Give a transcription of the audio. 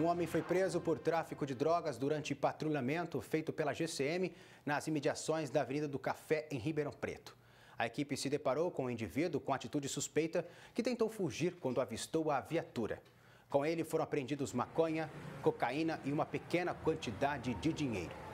Um homem foi preso por tráfico de drogas durante patrulhamento feito pela GCM nas imediações da Avenida do Café, em Ribeirão Preto. A equipe se deparou com um indivíduo com atitude suspeita que tentou fugir quando avistou a viatura. Com ele foram apreendidos maconha, cocaína e uma pequena quantidade de dinheiro.